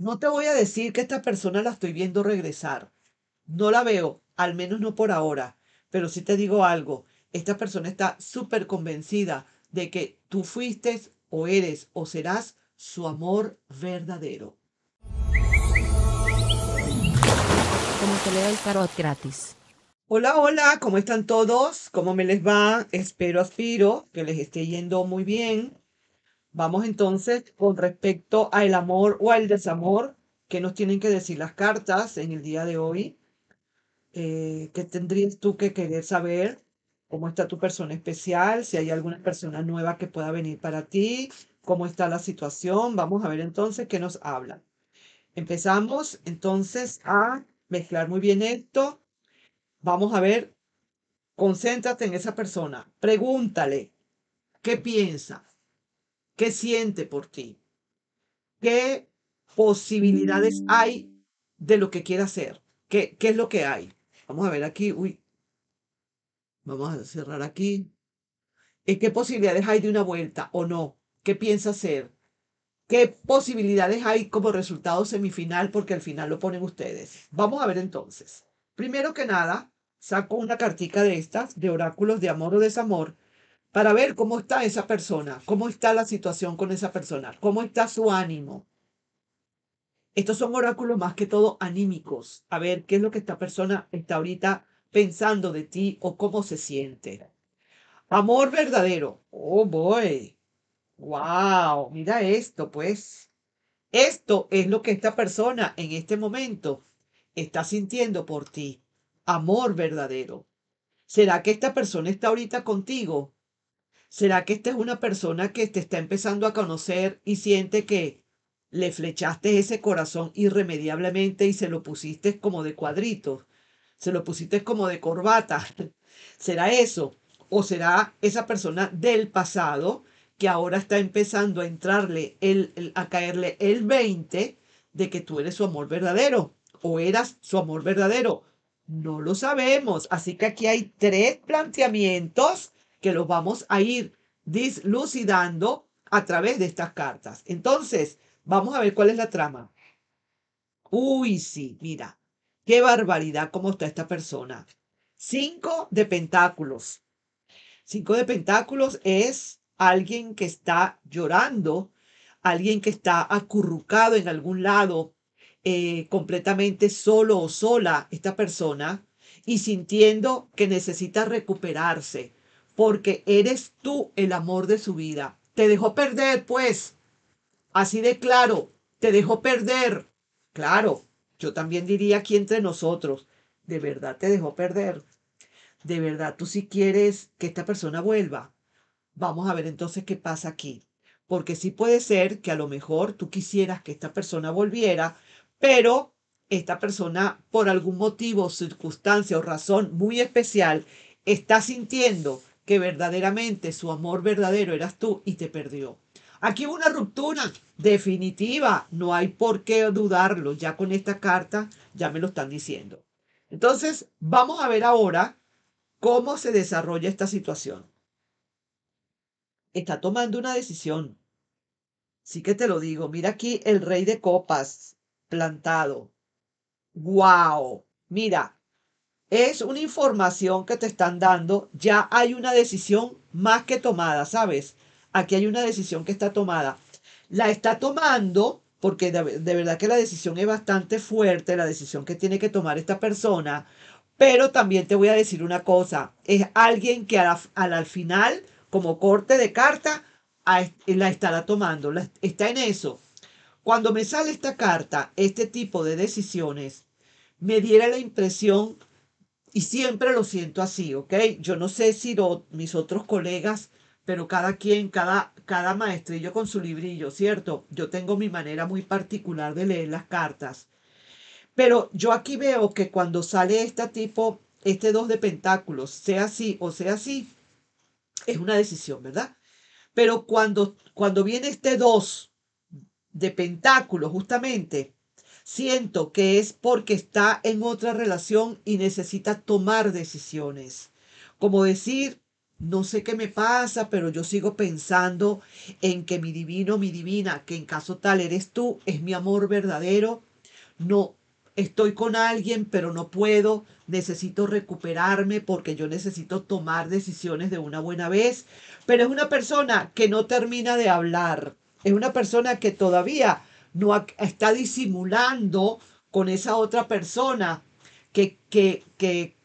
No te voy a decir que esta persona la estoy viendo regresar. No la veo, al menos no por ahora. Pero sí te digo algo, esta persona está súper convencida de que tú fuiste o eres o serás su amor verdadero. Como te da el tarot gratis. Hola, hola, ¿cómo están todos? ¿Cómo me les va? Espero, aspiro que les esté yendo muy bien. Vamos entonces con respecto al amor o al desamor. ¿Qué nos tienen que decir las cartas en el día de hoy? Eh, ¿Qué tendrías tú que querer saber? ¿Cómo está tu persona especial? Si hay alguna persona nueva que pueda venir para ti. ¿Cómo está la situación? Vamos a ver entonces qué nos hablan. Empezamos entonces a mezclar muy bien esto. Vamos a ver, concéntrate en esa persona. Pregúntale qué piensa, ¿Qué siente por ti? ¿Qué posibilidades mm. hay de lo que quiera hacer? ¿Qué, ¿Qué es lo que hay? Vamos a ver aquí. Uy. Vamos a cerrar aquí. ¿Qué posibilidades hay de una vuelta o no? ¿Qué piensa hacer? ¿Qué posibilidades hay como resultado semifinal? Porque al final lo ponen ustedes. Vamos a ver entonces. Primero que nada, saco una cartica de estas, de oráculos de amor o desamor, para ver cómo está esa persona, cómo está la situación con esa persona, cómo está su ánimo. Estos son oráculos más que todo anímicos, a ver qué es lo que esta persona está ahorita pensando de ti o cómo se siente. Amor verdadero. Oh boy. Wow, mira esto, pues. Esto es lo que esta persona en este momento está sintiendo por ti. Amor verdadero. ¿Será que esta persona está ahorita contigo ¿Será que esta es una persona que te está empezando a conocer y siente que le flechaste ese corazón irremediablemente y se lo pusiste como de cuadritos? ¿Se lo pusiste como de corbata? ¿Será eso? ¿O será esa persona del pasado que ahora está empezando a entrarle, a caerle el 20 de que tú eres su amor verdadero? ¿O eras su amor verdadero? No lo sabemos. Así que aquí hay tres planteamientos que los vamos a ir dislucidando a través de estas cartas. Entonces, vamos a ver cuál es la trama. Uy, sí, mira, qué barbaridad cómo está esta persona. Cinco de pentáculos. Cinco de pentáculos es alguien que está llorando, alguien que está acurrucado en algún lado, eh, completamente solo o sola esta persona y sintiendo que necesita recuperarse, porque eres tú el amor de su vida. Te dejó perder, pues. Así de claro, te dejó perder. Claro, yo también diría aquí entre nosotros, de verdad te dejó perder. De verdad, tú si sí quieres que esta persona vuelva. Vamos a ver entonces qué pasa aquí. Porque sí puede ser que a lo mejor tú quisieras que esta persona volviera, pero esta persona por algún motivo, circunstancia o razón muy especial está sintiendo que verdaderamente su amor verdadero eras tú y te perdió. Aquí hubo una ruptura definitiva, no hay por qué dudarlo, ya con esta carta ya me lo están diciendo. Entonces, vamos a ver ahora cómo se desarrolla esta situación. Está tomando una decisión. Sí que te lo digo, mira aquí el rey de copas plantado. guau Mira, es una información que te están dando, ya hay una decisión más que tomada, ¿sabes? Aquí hay una decisión que está tomada. La está tomando porque de, verdad que la decisión es bastante fuerte, la decisión que tiene que tomar esta persona, pero también te voy a decir una cosa, es alguien que al, al final, como corte de carta, la estará tomando, está en eso. Cuando me sale esta carta, este tipo de decisiones, me diera la impresión y siempre lo siento así, ¿ok? Yo no sé si mis otros colegas, pero cada quien, cada, cada maestrillo con su librillo, ¿cierto? Yo tengo mi manera muy particular de leer las cartas. Pero yo aquí veo que cuando sale este tipo, este dos de pentáculos, sea así o sea así, es una decisión, ¿verdad? Pero cuando, cuando viene este dos de pentáculos, justamente, Siento que es porque está en otra relación y necesita tomar decisiones. Como decir, no sé qué me pasa, pero yo sigo pensando en que mi divino, mi divina, que en caso tal eres tú, es mi amor verdadero. No, estoy con alguien, pero no puedo, necesito recuperarme porque yo necesito tomar decisiones de una buena vez, pero es una persona que no termina de hablar, es una persona que todavía no está disimulando con esa otra persona que, que, que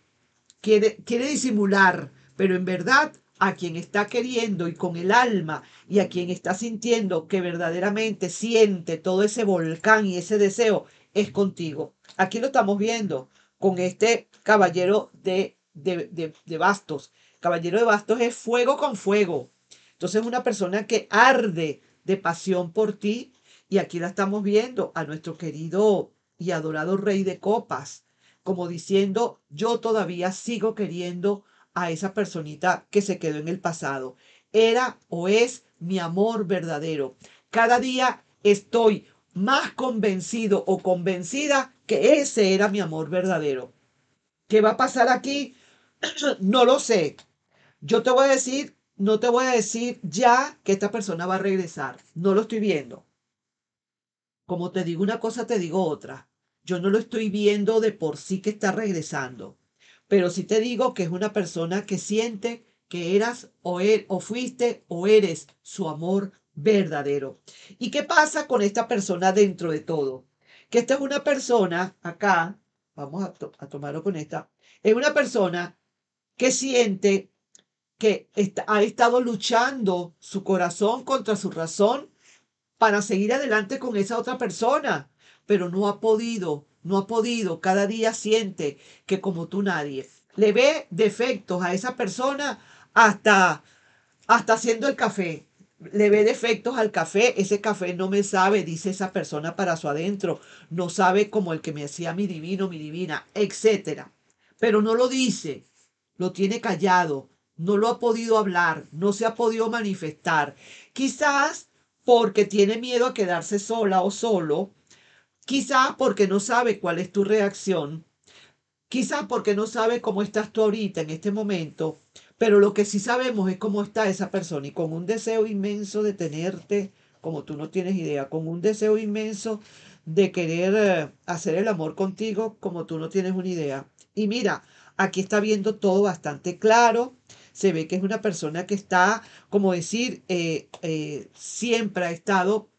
quiere, quiere disimular, pero en verdad a quien está queriendo y con el alma y a quien está sintiendo que verdaderamente siente todo ese volcán y ese deseo es contigo. Aquí lo estamos viendo con este caballero de, de, de bastos. Caballero de bastos es fuego con fuego. Entonces una persona que arde de pasión por ti, y aquí la estamos viendo a nuestro querido y adorado rey de copas, como diciendo, yo todavía sigo queriendo a esa personita que se quedó en el pasado. Era o es mi amor verdadero. Cada día estoy más convencido o convencida que ese era mi amor verdadero. ¿Qué va a pasar aquí? no lo sé. Yo te voy a decir, no te voy a decir ya que esta persona va a regresar. No lo estoy viendo. Como te digo una cosa, te digo otra. Yo no lo estoy viendo de por sí que está regresando, pero sí te digo que es una persona que siente que eras o, er, o fuiste o eres su amor verdadero. ¿Y qué pasa con esta persona dentro de todo? Que esta es una persona, acá, vamos a, tomarlo con esta, es una persona que siente que ha estado luchando su corazón contra su razón para seguir adelante con esa otra persona, pero no ha podido, no ha podido. Cada día siente que como tú nadie le ve defectos a esa persona hasta hasta haciendo el café. Le ve defectos al café, ese café no me sabe, dice esa persona para su adentro, no sabe como el que me hacía mi divino, mi divina, etcétera. Pero no lo dice, lo tiene callado, no lo ha podido hablar, no se ha podido manifestar. Quizás porque tiene miedo a quedarse sola o solo, quizá porque no sabe cuál es tu reacción, quizá porque no sabe cómo estás tú ahorita en este momento, pero lo que sí sabemos es cómo está esa persona y con un deseo inmenso de tenerte, como tú no tienes idea, con un deseo inmenso de querer eh, hacer el amor contigo, como tú no tienes una idea. Y mira, aquí está viendo todo bastante claro se ve que es una persona que está, como decir, eh, eh, siempre ha estado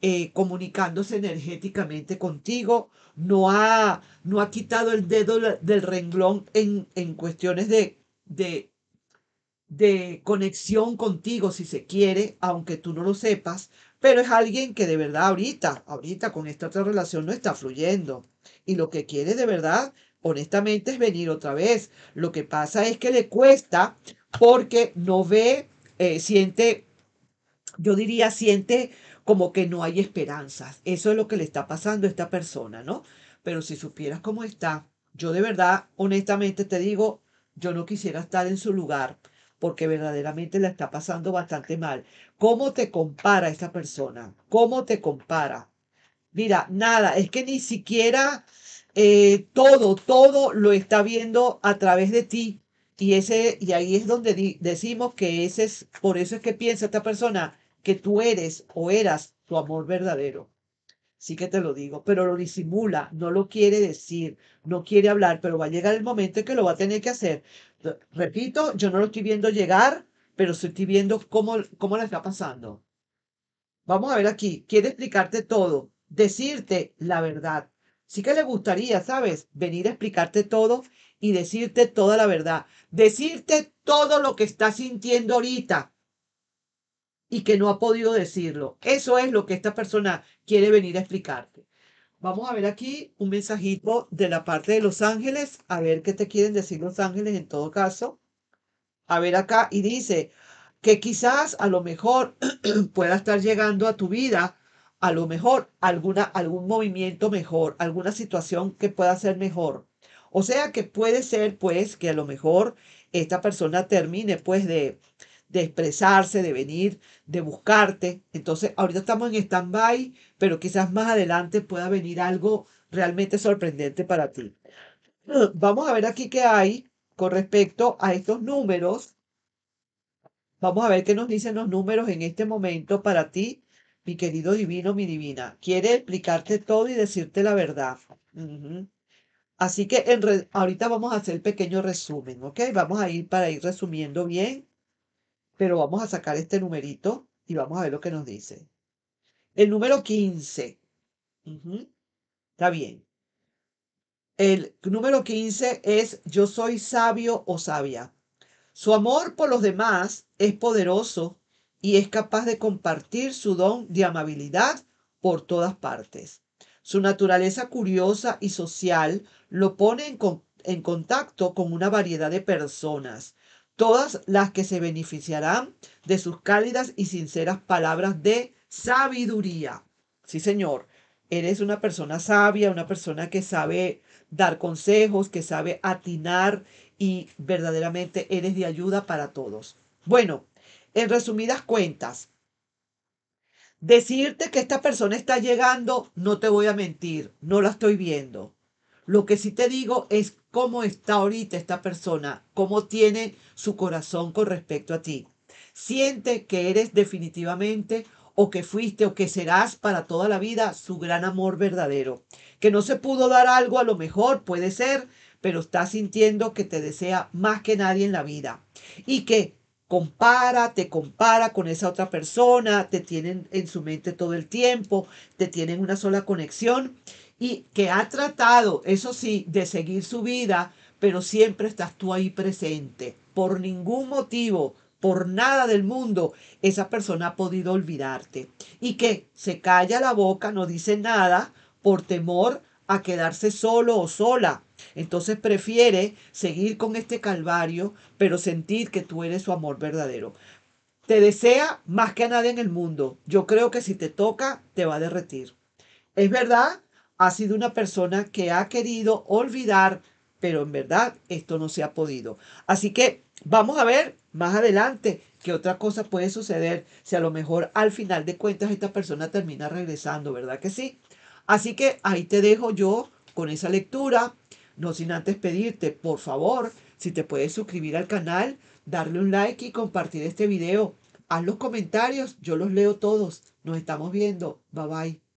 eh, comunicándose energéticamente contigo, no ha, no ha quitado el dedo del renglón en, en cuestiones de, de de conexión contigo si se quiere, aunque tú no lo sepas, pero es alguien que de verdad ahorita, ahorita con esta otra relación no está fluyendo y lo que quiere de verdad honestamente es venir otra vez. Lo que pasa es que le cuesta porque no ve, eh, siente, yo diría, siente como que no hay esperanzas. Eso es lo que le está pasando a esta persona, ¿no? Pero si supieras cómo está, yo de verdad, honestamente te digo, yo no quisiera estar en su lugar porque verdaderamente la está pasando bastante mal. ¿Cómo te compara esta persona? ¿Cómo te compara? Mira, nada, es que ni siquiera, eh, todo, todo lo está viendo a través de ti. Y, ese, y ahí es donde decimos que ese es, por eso es que piensa esta persona que tú eres o eras tu amor verdadero. Sí que te lo digo, pero lo disimula, no lo quiere decir, no quiere hablar, pero va a llegar el momento en que lo va a tener que hacer. Repito, yo no lo estoy viendo llegar, pero estoy viendo cómo, cómo le está pasando. Vamos a ver aquí, quiere explicarte todo, decirte la verdad, Sí que le gustaría, ¿sabes? Venir a explicarte todo y decirte toda la verdad. Decirte todo lo que está sintiendo ahorita y que no ha podido decirlo. Eso es lo que esta persona quiere venir a explicarte. Vamos a ver aquí un mensajito de la parte de Los Ángeles. A ver qué te quieren decir Los Ángeles en todo caso. A ver acá y dice que quizás a lo mejor pueda estar llegando a tu vida a lo mejor alguna, algún movimiento mejor, alguna situación que pueda ser mejor. O sea que puede ser pues que a lo mejor esta persona termine pues de, de expresarse, de venir, de buscarte. Entonces ahorita estamos en stand-by, pero quizás más adelante pueda venir algo realmente sorprendente para ti. Vamos a ver aquí qué hay con respecto a estos números. Vamos a ver qué nos dicen los números en este momento para ti mi querido divino, mi divina. Quiere explicarte todo y decirte la verdad. Así que en ahorita vamos a hacer el pequeño resumen, ¿ok? Vamos a ir para ir resumiendo bien, pero vamos a sacar este numerito y vamos a ver lo que nos dice. El número 15. Está bien. El número 15 es yo soy sabio o sabia. Su amor por los demás es poderoso y es capaz de compartir su don de amabilidad por todas partes. Su naturaleza curiosa y social lo pone en, en contacto con una variedad de personas, todas las que se beneficiarán de sus cálidas y sinceras palabras de sabiduría. Sí, señor, eres una persona sabia, una persona que sabe dar consejos, que sabe atinar y verdaderamente eres de ayuda para todos. Bueno, en resumidas cuentas, decirte que esta persona está llegando, no te voy a mentir, no la estoy viendo. Lo que sí te digo es cómo está ahorita esta persona, cómo tiene su corazón con respecto a ti. Siente que eres definitivamente o que fuiste o que serás para toda la vida su gran amor verdadero. Que no se pudo dar algo, a lo mejor puede ser, pero está sintiendo que te desea más que nadie en la vida. Y que compara, te compara con esa otra persona, te tienen en su mente todo el tiempo, te tienen una sola conexión y que ha tratado, eso sí, de seguir su vida, pero siempre estás tú ahí presente. Por ningún motivo, por nada del mundo, esa persona ha podido olvidarte. Y que se calla la boca, no dice nada por temor a quedarse solo o sola. Entonces prefiere seguir con este calvario, pero sentir que tú eres su amor verdadero. Te desea más que a nadie en el mundo. Yo creo que si te toca, te va a derretir. Es verdad, ha sido una persona que ha querido olvidar, pero en verdad esto no se ha podido. Así que vamos a ver más adelante qué otra cosa puede suceder si a lo mejor al final de cuentas esta persona termina regresando, ¿verdad que sí? Así que ahí te dejo yo con esa lectura. No sin antes pedirte, por favor, si te puedes suscribir al canal, darle un like y compartir este video. Haz los comentarios, yo los leo todos. Nos estamos viendo. Bye bye.